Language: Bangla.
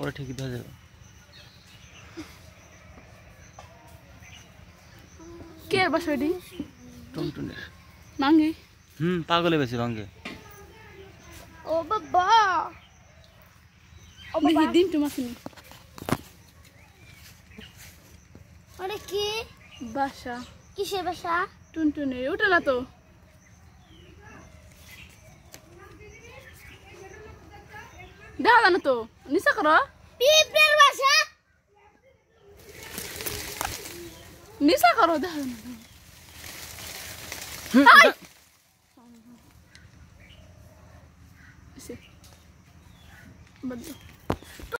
পরে ঠিক ধরে যাবে কে আর বাসা এটি টুনটুনের মাঙ্গি হুম পাগলে বেশি রঙে ও বাবা ও বাবা দিন তোমার শুনি আরে কি বাসা কিসে বাসা টুনটুনে উঠে না তো দাঁড়ানো তো Nisa ka ra? Piper ba siya? Nisa ka ra dahan. Hmm, Ay! Bado.